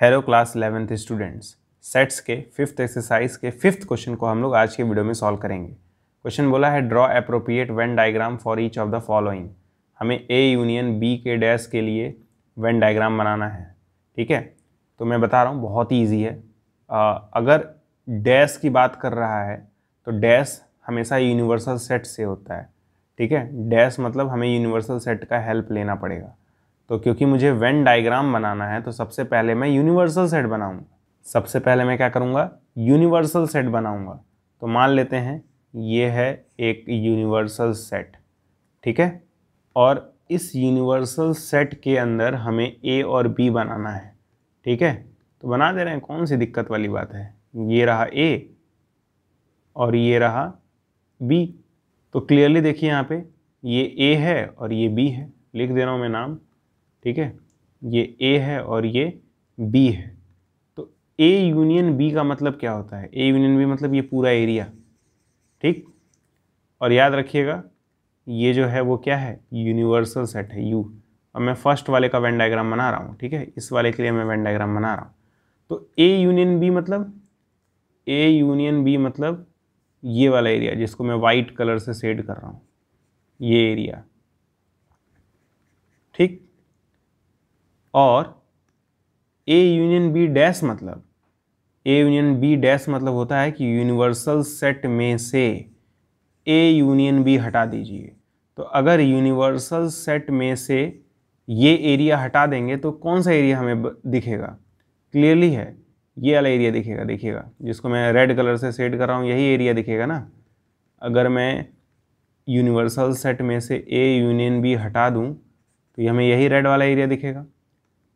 hello class eleventh students sets के fifth exercise के fifth question को हम लोग आज के वीडियो में सॉल्व करेंगे क्वेश्चन बोला है draw appropriate Venn diagram for each of the following हमें ए यूनियन बी के डैस के लिए वेन डायग्राम बनाना है ठीक है तो मैं बता रहा हूँ बहुत ही ईजी है आ, अगर डैस की बात कर रहा है तो डैस हमेशा यूनिवर्सल सेट से होता है ठीक है डैस मतलब हमें यूनिवर्सल सेट का हेल्प लेना पड़ेगा तो क्योंकि मुझे वेन डायग्राम बनाना है तो सबसे पहले मैं यूनिवर्सल सेट बनाऊंगा सबसे पहले मैं क्या करूँगा यूनिवर्सल सेट बनाऊँगा तो मान लेते हैं ये है एक यूनिवर्सल सेट ठीक है और इस यूनिवर्सल सेट के अंदर हमें ए और बी बनाना है ठीक है तो बना दे रहे हैं कौन सी दिक्कत वाली बात है ये रहा ए और ये रहा बी तो क्लियरली देखिए यहाँ पे ये ए है और ये बी है लिख दे रहा हूँ मैं नाम ठीक है ये ए है और ये बी है तो ए यूनियन बी का मतलब क्या होता है ए यूनियन बी मतलब ये पूरा एरिया ठीक और याद रखिएगा ये जो है वो क्या है यूनिवर्सल सेट है यू अब मैं फर्स्ट वाले का वेन डायग्राम बना रहा हूँ ठीक है इस वाले के लिए मैं वेन डायग्राम बना रहा हूँ तो ए यूनियन बी मतलब ए यूनियन बी मतलब ये वाला एरिया जिसको मैं वाइट कलर से सेड कर रहा हूँ ये एरिया ठीक और ए यूनियन बी डैश मतलब ए यूनियन बी डैश मतलब होता है कि यूनिवर्सल सेट में से ए यूनियन बी हटा दीजिए तो अगर यूनिवर्सल सेट में से ये एरिया हटा देंगे तो कौन सा एरिया हमें दिखेगा क्लियरली है ये वाला एरिया दिखेगा दिखेगा जिसको मैं रेड कलर से सेट कर रहा हूँ यही एरिया दिखेगा ना अगर मैं यूनिवर्सल सेट में से ए यूनियन बी हटा दूँ तो हमें यही रेड वाला एरिया दिखेगा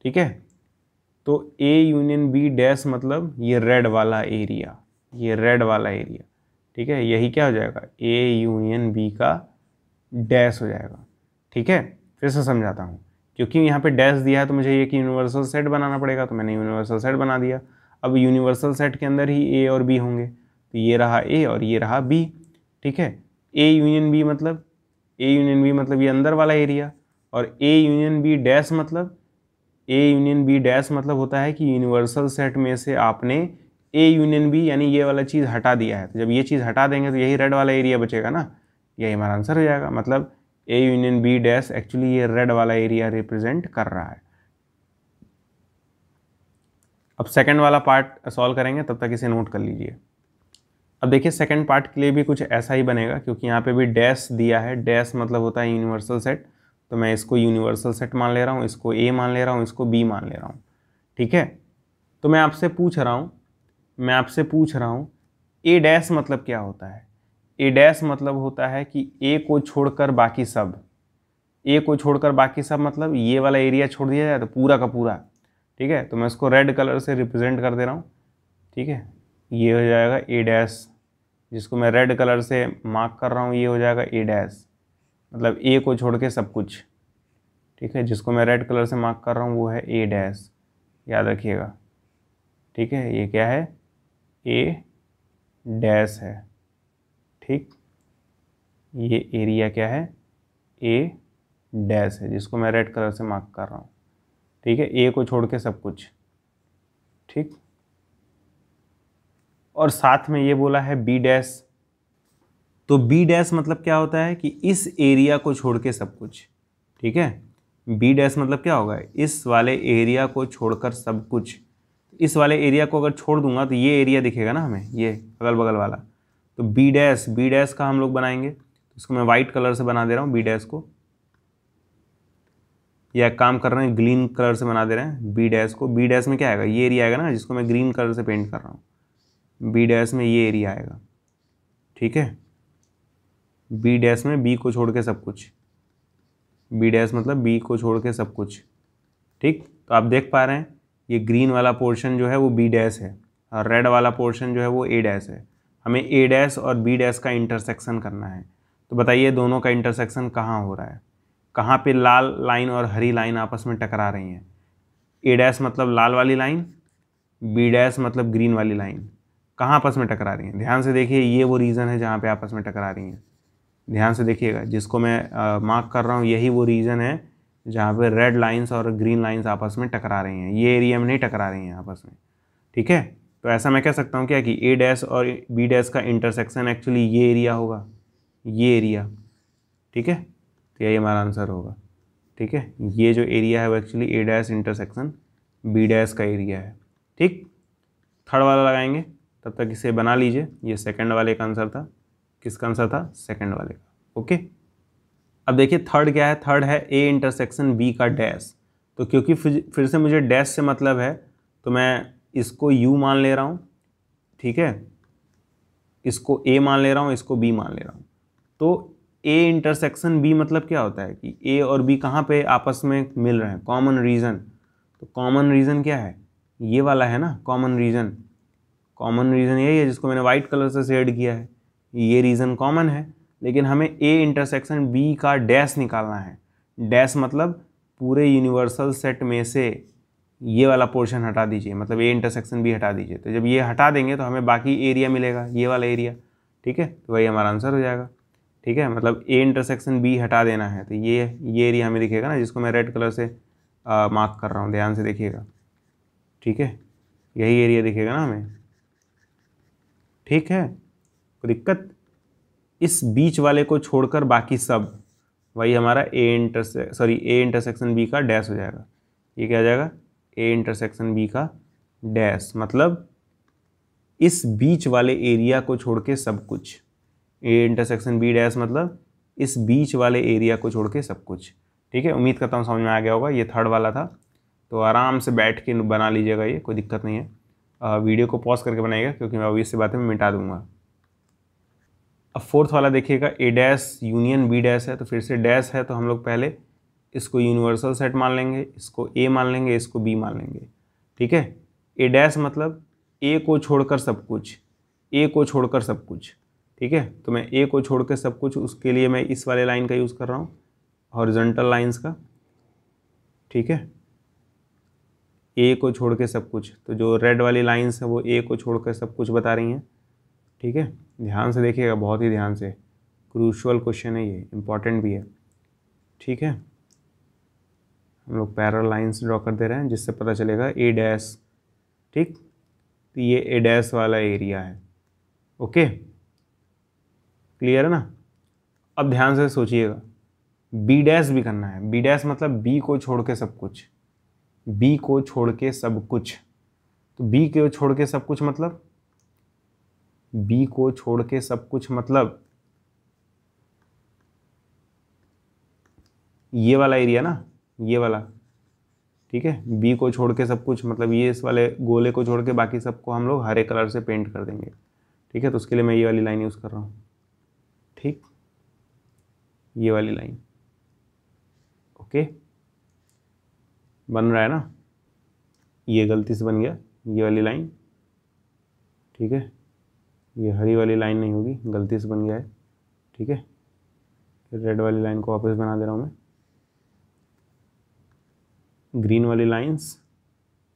ठीक है तो ए यूनियन बी डैश मतलब ये रेड वाला एरिया ये रेड वाला एरिया ठीक है यही क्या हो जाएगा ए यूनियन बी का डैश हो जाएगा ठीक है फिर से समझाता हूँ क्योंकि यहाँ पे डैश दिया है तो मुझे एक यूनिवर्सल सेट बनाना पड़ेगा तो मैंने यूनिवर्सल सेट बना दिया अब यूनिवर्सल सेट के अंदर ही ए और बी होंगे तो ये रहा ए और ये रहा बी ठीक है ए यूनियन बी मतलब ए यूनियन बी मतलब ये अंदर वाला एरिया और ए यूनियन बी डैश मतलब ए यूनियन बी डैश मतलब होता है कि यूनिवर्सल सेट में से आपने ए यूनियन बी यानी ये वाला चीज़ हटा दिया है तो जब ये चीज़ हटा देंगे तो यही रेड वाला एरिया बचेगा ना यही हमारा आंसर हो जाएगा मतलब A union B dash actually ये रेड वाला एरिया रिप्रेजेंट कर रहा है अब सेकंड वाला पार्ट सॉल्व करेंगे तब तक इसे नोट कर लीजिए अब देखिए सेकंड पार्ट के लिए भी कुछ ऐसा ही बनेगा क्योंकि यहाँ पे भी डैश दिया है डैश मतलब होता है यूनिवर्सल सेट तो मैं इसको यूनिवर्सल सेट मान ले रहा हूँ इसको ए मान ले रहा हूँ इसको बी मान ले रहा हूँ ठीक है तो मैं आपसे पूछ रहा हूँ मैं आपसे पूछ रहा हूँ ए डैस मतलब क्या होता है ए डैस मतलब होता है कि ए को छोड़कर बाकी सब ए को छोड़कर बाकी सब मतलब ये वाला एरिया छोड़ दिया जाए तो पूरा का पूरा ठीक है तो मैं इसको रेड कलर से रिप्रेजेंट कर दे रहा हूँ ठीक है ये हो जाएगा ए डैस जिसको मैं रेड कलर से मार्क कर रहा हूँ ये हो जाएगा ए डैश मतलब ए को छोड़ के सब कुछ ठीक है जिसको मैं रेड कलर से मार्क कर रहा हूँ वो है ए डैश याद रखिएगा ठीक है ये क्या है ए डैश है ठीक ये एरिया क्या है ए डैश है जिसको मैं रेड कलर से मार्क कर रहा हूँ ठीक है ए को छोड़ के सब कुछ ठीक और साथ में ये बोला है बी डैश तो बी डैश मतलब क्या होता है कि इस एरिया को छोड़ के सब कुछ ठीक है बी डैश मतलब क्या होगा इस वाले एरिया को छोड़कर सब कुछ इस वाले एरिया को अगर छोड़ दूंगा तो ये एरिया दिखेगा ना हमें ये अगल बगल वाला तो बी डैश बी डैश का हम लोग बनाएंगे तो इसको मैं वाइट कलर से बना दे रहा हूँ बी डैश को या काम कर रहे हैं ग्रीन कलर से बना दे रहे हैं बी डैश को बी डैश में क्या आएगा ये एरिया आएगा ना जिसको मैं ग्रीन कलर से पेंट कर रहा हूँ बी डैश में ये एरिया आएगा ठीक है बी डैश में बी को छोड़ के सब कुछ बी डैश मतलब बी को छोड़ के सब कुछ ठीक तो आप देख पा रहे हैं ये ग्रीन वाला पोर्शन जो है वो बी डैश है और रेड वाला पोर्शन जो है वो ए डैश है हमें ए डैश और बी डैश का इंटरसेक्शन करना है तो बताइए दोनों का इंटरसेक्शन कहाँ हो रहा है कहाँ पे लाल लाइन और हरी लाइन आपस में टकरा रही हैं ए डैश मतलब लाल वाली लाइन बी डैश मतलब ग्रीन वाली लाइन कहाँ आपस में टकरा रही हैं ध्यान से देखिए ये वो रीज़न है जहाँ पे आपस में टकरा रही हैं ध्यान से देखिएगा जिसको मैं मार्क कर रहा हूँ यही वो रीज़न है जहाँ पे रेड लाइंस और ग्रीन लाइंस आपस में टकरा रही हैं ये एरिया में नहीं टकरा रही हैं आपस में ठीक है तो ऐसा मैं कह सकता हूँ क्या कि ए डैस और बी डैस का इंटरसेक्शन एक्चुअली ये एरिया होगा ये एरिया ठीक है तो यही हमारा आंसर होगा ठीक है ये जो एरिया है वो actually A dash intersection B dash का एरिया है ठीक थर्ड वाला लगाएंगे तब तक इसे बना लीजिए ये सेकेंड वाले का आंसर था किसका आंसर था सेकंड वाले का ओके अब देखिए थर्ड क्या है थर्ड है ए इंटरसेक्शन बी का डैश तो क्योंकि फिर से मुझे डैश से मतलब है तो मैं इसको यू मान ले रहा हूँ ठीक है इसको ए मान ले रहा हूँ इसको बी मान ले रहा हूँ तो ए इंटरसेक्शन बी मतलब क्या होता है कि ए और बी कहाँ पे आपस में मिल रहे हैं कॉमन रीज़न तो कॉमन रीज़न क्या है ये वाला है ना कॉमन रीज़न कॉमन रीज़न यही है जिसको मैंने वाइट कलर से शेड किया है ये रीज़न कॉमन है लेकिन हमें ए इंटरसेक्शन बी का डैश निकालना है डैश मतलब पूरे यूनिवर्सल सेट में से ये वाला पोर्शन हटा दीजिए मतलब ए इंटरसेक्शन बी हटा दीजिए तो जब ये हटा देंगे तो हमें बाकी एरिया मिलेगा ये वाला एरिया ठीक है तो वही हमारा आंसर हो जाएगा ठीक है मतलब ए इंटरसेक्शन बी हटा देना है तो ये ये एरिया हमें दिखेगा ना जिसको मैं रेड कलर से मार्क कर रहा हूँ ध्यान से देखिएगा ठीक है यही एरिया दिखेगा ना हमें ठीक है दिक्कत इस बीच वाले को छोड़कर बाकी सब वही हमारा ए इंटरसे सॉरी ए इंटरसेक्शन बी का डैश हो जाएगा ये क्या हो जाएगा ए इंटरसेक्शन बी का डैश मतलब इस बीच वाले एरिया को छोड़ के सब कुछ ए इंटरसेक्शन बी डैश मतलब इस बीच वाले एरिया को छोड़ के सब कुछ ठीक है उम्मीद करता हूँ समझ में आ गया होगा ये थर्ड वाला था तो आराम से बैठ के बना लीजिएगा ये कोई दिक्कत नहीं है आ, वीडियो को पॉज करके बनाइएगा क्योंकि मैं अभी इससे बातें मिटा दूंगा अब फोर्थ वाला देखिएगा A dash union B dash है तो फिर से डैस है तो हम लोग पहले इसको यूनिवर्सल सेट मान लेंगे इसको ए मान लेंगे इसको बी मान लेंगे ठीक है ए डैस मतलब ए को छोड़कर सब कुछ ए को छोड़कर सब कुछ ठीक है तो मैं ए को छोड़ कर सब कुछ उसके लिए मैं इस वाले लाइन का यूज़ कर रहा हूँ हॉरिजेंटल लाइन्स का ठीक है ए को छोड़ के सब कुछ तो जो रेड वाली लाइन्स हैं वो ए को छोड़ कर सब कुछ बता रही हैं ठीक है ध्यान से देखिएगा बहुत ही ध्यान से क्रूशल क्वेश्चन है ये इम्पॉर्टेंट भी है ठीक है हम लोग पैरल लाइन्स ड्रॉ कर दे रहे हैं जिससे पता चलेगा ए डैस ठीक तो ये ए डैस वाला एरिया है ओके क्लियर है ना अब ध्यान से सोचिएगा बी डैस भी करना है बी डैस मतलब बी को छोड़ के सब कुछ बी को छोड़ के सब कुछ तो बी को छोड़ के सब कुछ मतलब बी को छोड़ के सब कुछ मतलब ये वाला एरिया ना ये वाला ठीक है बी को छोड़ के सब कुछ मतलब ये इस वाले गोले को छोड़ के बाकी सबको हम लोग हरे कलर से पेंट कर देंगे ठीक है तो उसके लिए मैं ये वाली लाइन यूज़ कर रहा हूँ ठीक ये वाली लाइन ओके बन रहा है ना ये गलती से बन गया ये वाली लाइन ठीक है ये हरी वाली लाइन नहीं होगी गलती से बन गया है ठीक है फिर रेड वाली लाइन को वापस बना दे रहा हूँ मैं ग्रीन वाली लाइंस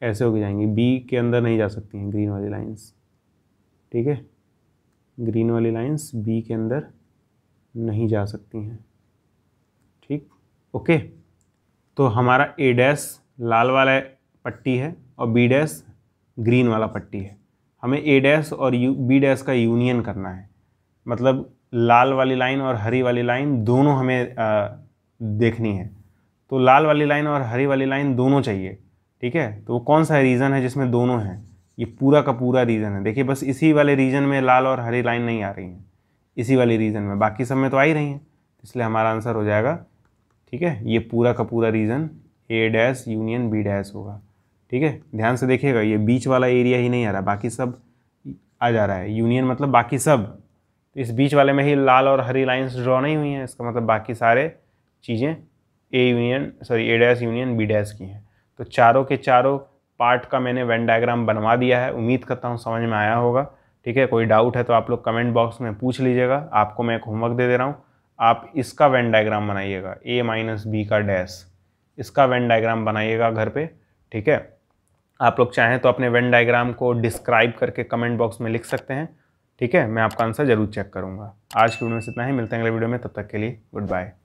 ऐसे होगी जाएंगी बी के अंदर नहीं जा सकती हैं ग्रीन वाली लाइंस ठीक है ग्रीन वाली लाइंस बी के अंदर नहीं जा सकती हैं ठीक ओके तो हमारा ए डैस लाल वाला पट्टी है और बी डैस ग्रीन वाला पट्टी है हमें ए डैश और यू बी डैश का यूनियन करना है मतलब लाल वाली लाइन और हरी वाली लाइन दोनों हमें आ, देखनी है तो लाल वाली लाइन और हरी वाली लाइन दोनों चाहिए ठीक है तो वो कौन सा रीज़न है जिसमें दोनों हैं ये पूरा का पूरा रीज़न है देखिए बस इसी वाले रीज़न में लाल और हरी लाइन नहीं आ रही हैं इसी वाले रीज़न में बाकी सब में तो आ ही रही हैं इसलिए हमारा आंसर हो जाएगा ठीक है ये पूरा का पूरा region A dash union B dash होगा ठीक है ध्यान से देखिएगा ये बीच वाला एरिया ही नहीं आ रहा बाकी सब आ जा रहा है यूनियन मतलब बाकी सब तो इस बीच वाले में ही लाल और हरी लाइंस ड्रॉ नहीं हुई हैं इसका मतलब बाकी सारे चीज़ें A union sorry A dash union B dash की हैं तो चारों के चारों पार्ट का मैंने वेन डायग्राम बनवा दिया है उम्मीद करता हूँ समझ में आया होगा ठीक है कोई डाउट है तो आप लोग कमेंट बॉक्स में पूछ लीजिएगा आपको मैं एक होमवर्क दे दे रहा हूँ आप इसका वेन डायग्राम बनाइएगा ए माइनस बी का डैस इसका वेन डायग्राम बनाइएगा घर पे ठीक है आप लोग चाहें तो अपने वेन डायग्राम को डिस्क्राइब करके कमेंट बॉक्स में लिख सकते हैं ठीक है मैं आपका आंसर जरूर चेक करूँगा आज की वीडियो में इतना ही मिलते हैं अगले वीडियो में तब तक के लिए गुड बाय